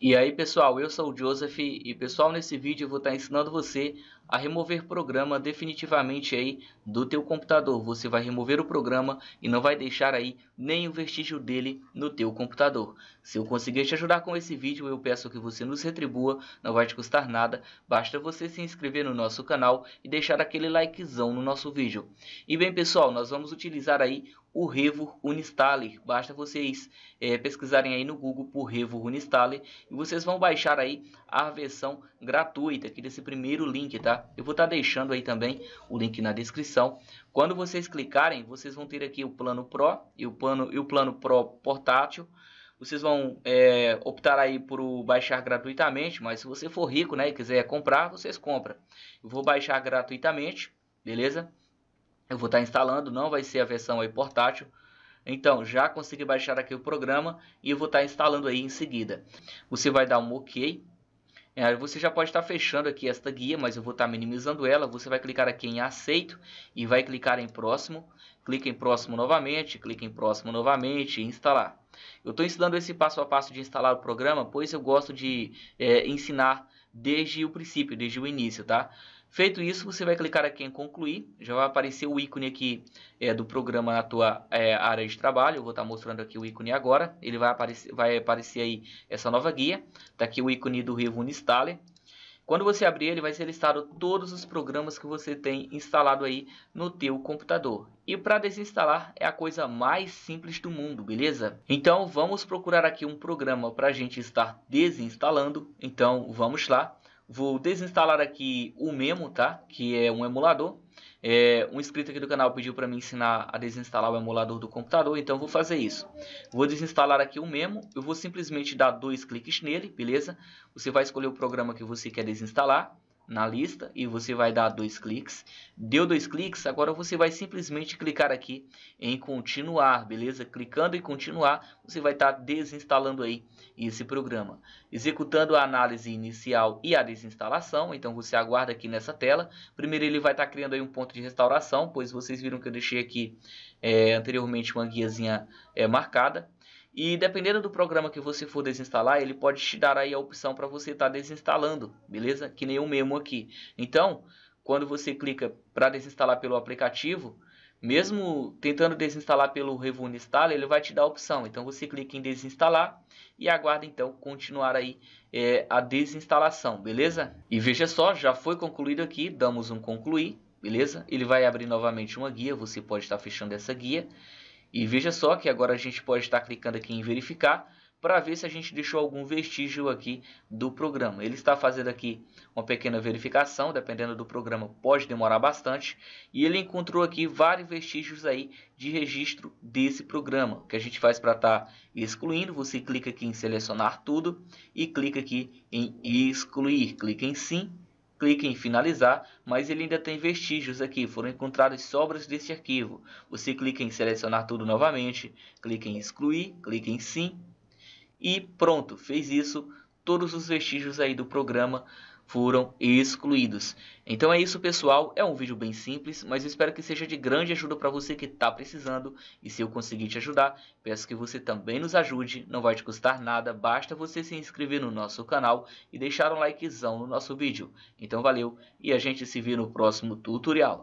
E aí pessoal, eu sou o Joseph e pessoal, nesse vídeo eu vou estar ensinando você a remover programa definitivamente aí do teu computador. Você vai remover o programa e não vai deixar aí nenhum vestígio dele no teu computador. Se eu conseguir te ajudar com esse vídeo, eu peço que você nos retribua, não vai te custar nada. Basta você se inscrever no nosso canal e deixar aquele likezão no nosso vídeo. E bem pessoal, nós vamos utilizar aí o Revo Unistaller. Basta vocês é, pesquisarem aí no Google por Revo Unistaller e vocês vão baixar aí a versão gratuita aqui desse primeiro link, tá? tá? Eu vou estar tá deixando aí também o link na descrição. Quando vocês clicarem, vocês vão ter aqui o plano Pro e o plano, e o plano Pro portátil. Vocês vão é, optar aí por baixar gratuitamente, mas se você for rico né, e quiser comprar, vocês compram. Eu vou baixar gratuitamente, beleza? Eu vou estar tá instalando, não vai ser a versão aí portátil, então, já consegui baixar aqui o programa e vou estar tá instalando aí em seguida. Você vai dar um OK, é, você já pode estar fechando aqui esta guia, mas eu vou estar minimizando ela. Você vai clicar aqui em aceito e vai clicar em próximo. Clica em próximo novamente, clica em próximo novamente e instalar. Eu estou ensinando esse passo a passo de instalar o programa, pois eu gosto de é, ensinar desde o princípio, desde o início, tá? Feito isso, você vai clicar aqui em concluir, já vai aparecer o ícone aqui é, do programa na tua é, área de trabalho, eu vou estar mostrando aqui o ícone agora, ele vai aparecer, vai aparecer aí essa nova guia, está aqui o ícone do Revun Installer, quando você abrir ele vai ser listado todos os programas que você tem instalado aí no teu computador. E para desinstalar é a coisa mais simples do mundo, beleza? Então vamos procurar aqui um programa para a gente estar desinstalando, então vamos lá. Vou desinstalar aqui o Memo, tá? Que é um emulador. É, um inscrito aqui do canal pediu para me ensinar a desinstalar o emulador do computador, então vou fazer isso. Vou desinstalar aqui o Memo, eu vou simplesmente dar dois cliques nele, beleza? Você vai escolher o programa que você quer desinstalar na lista e você vai dar dois cliques. Deu dois cliques, agora você vai simplesmente clicar aqui em continuar, beleza? Clicando em continuar, você vai estar tá desinstalando aí esse programa. Executando a análise inicial e a desinstalação, então você aguarda aqui nessa tela. Primeiro ele vai estar tá criando aí um ponto de restauração, pois vocês viram que eu deixei aqui é, anteriormente uma guiazinha é, marcada. E dependendo do programa que você for desinstalar, ele pode te dar aí a opção para você estar tá desinstalando, beleza? Que nem o mesmo aqui. Então, quando você clica para desinstalar pelo aplicativo, mesmo tentando desinstalar pelo Revune Install, ele vai te dar a opção. Então você clica em desinstalar e aguarda então continuar aí é, a desinstalação, beleza? E veja só, já foi concluído aqui, damos um concluir, beleza? Ele vai abrir novamente uma guia, você pode estar tá fechando essa guia. E veja só que agora a gente pode estar clicando aqui em verificar para ver se a gente deixou algum vestígio aqui do programa. Ele está fazendo aqui uma pequena verificação, dependendo do programa pode demorar bastante, e ele encontrou aqui vários vestígios aí de registro desse programa. O que a gente faz para estar tá excluindo, você clica aqui em selecionar tudo e clica aqui em excluir, clica em sim Clique em finalizar, mas ele ainda tem vestígios aqui, foram encontradas sobras deste arquivo. Você clica em selecionar tudo novamente, clique em excluir, clique em sim e pronto, fez isso, todos os vestígios aí do programa foram excluídos. Então é isso pessoal, é um vídeo bem simples, mas espero que seja de grande ajuda para você que está precisando. E se eu conseguir te ajudar, peço que você também nos ajude, não vai te custar nada, basta você se inscrever no nosso canal e deixar um likezão no nosso vídeo. Então valeu e a gente se vê no próximo tutorial.